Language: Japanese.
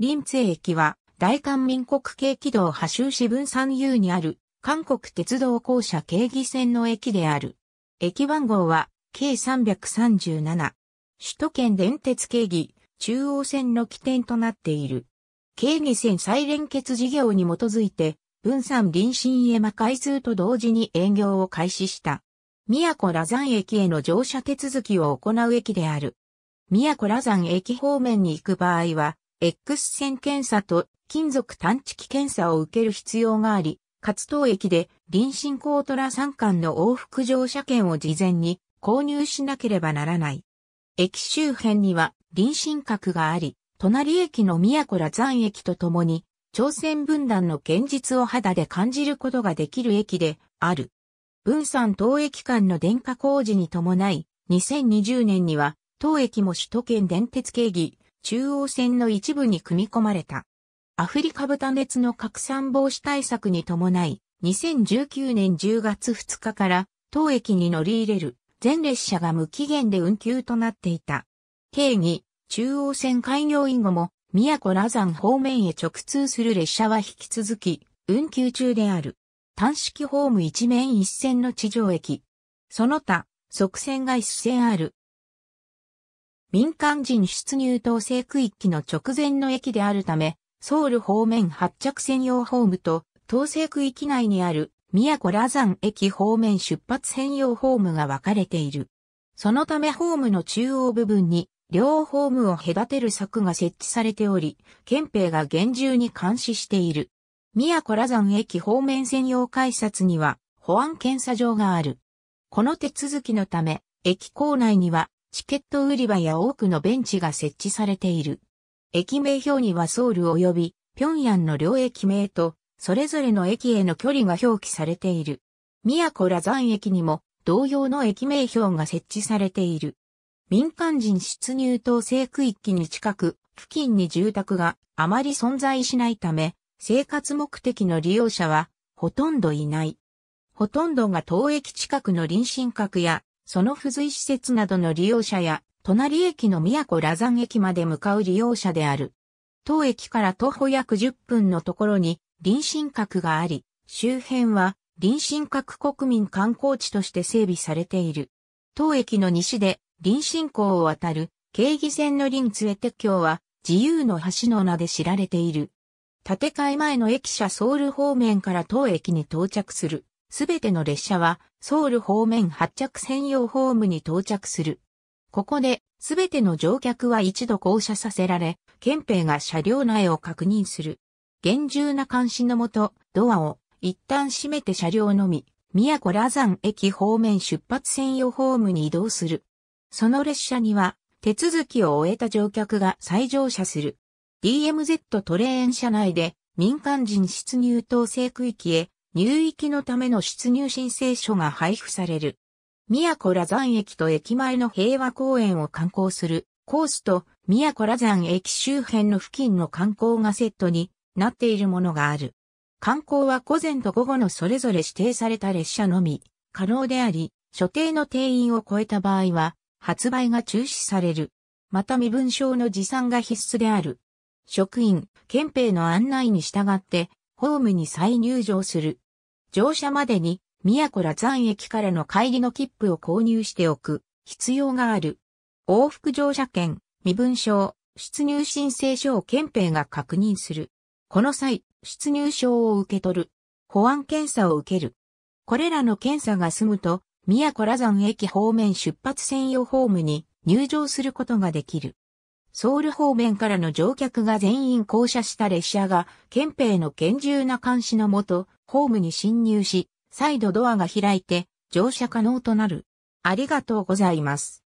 臨津駅は、大韓民国系軌道波州市分山遊にある、韓国鉄道公社京義線の駅である。駅番号は、計337。首都圏電鉄京義、中央線の起点となっている。京義線再連結事業に基づいて、分散臨新絵馬開通と同時に営業を開始した。宮古羅山駅への乗車手続きを行う駅である。宮古羅山駅方面に行く場合は、X 線検査と金属探知機検査を受ける必要があり、活動駅で臨信高トラ山間の往復乗車券を事前に購入しなければならない。駅周辺には臨信閣があり、隣駅の宮古羅山駅とともに、朝鮮分断の現実を肌で感じることができる駅である。文山東駅間の電化工事に伴い、2020年には、当駅も首都圏電鉄経技中央線の一部に組み込まれた。アフリカ豚熱の拡散防止対策に伴い、2019年10月2日から当駅に乗り入れる全列車が無期限で運休となっていた。定義中央線開業以後も、宮古羅山方面へ直通する列車は引き続き、運休中である。単式ホーム一面一線の地上駅。その他、側線が一線ある、民間人出入統制区域の直前の駅であるため、ソウル方面発着専用ホームと、統制区域内にある、宮古羅山駅方面出発専用ホームが分かれている。そのためホームの中央部分に、両ホームを隔てる柵が設置されており、憲兵が厳重に監視している。宮古羅山駅方面専用改札には、保安検査場がある。この手続きのため、駅構内にはチケット売り場や多くのベンチが設置されている。駅名表にはソウル及び平壌の両駅名と、それぞれの駅への距離が表記されている。宮古羅山駅にも同様の駅名表が設置されている。民間人出入等制区域に近く、付近に住宅があまり存在しないため、生活目的の利用者はほとんどいない。ほとんどが当駅近くの臨進閣やその付随施設などの利用者や、隣駅の宮古羅山駅まで向かう利用者である。当駅から徒歩約10分のところに、臨神閣があり、周辺は、臨進閣国民観光地として整備されている。当駅の西で、臨進港を渡る、京義線の臨津鉄橋は、自由の橋の名で知られている。建て替え前の駅舎ソウル方面から当駅に到着する。すべての列車はソウル方面発着専用ホームに到着する。ここで、すべての乗客は一度降車させられ、憲兵が車両内を確認する。厳重な監視のもと、ドアを一旦閉めて車両のみ、宮古羅山駅方面出発専用ホームに移動する。その列車には、手続きを終えた乗客が再乗車する。DMZ トレーン車内で民間人出入統制区域へ入域のための出入申請書が配布される。宮古羅山駅と駅前の平和公園を観光するコースと宮古羅山駅周辺の付近の観光がセットになっているものがある。観光は午前と午後のそれぞれ指定された列車のみ可能であり、所定の定員を超えた場合は発売が中止される。また身分証の持参が必須である。職員、憲兵の案内に従ってホームに再入場する。乗車までに、宮古羅山駅からの帰りの切符を購入しておく必要がある。往復乗車券、身分証、出入申請書を憲兵が確認する。この際、出入証を受け取る。保安検査を受ける。これらの検査が済むと、宮古羅山駅方面出発専用ホームに入場することができる。ソウル方面からの乗客が全員降車した列車が、憲兵の厳重な監視のもと、ホームに侵入し、再度ドアが開いて、乗車可能となる。ありがとうございます。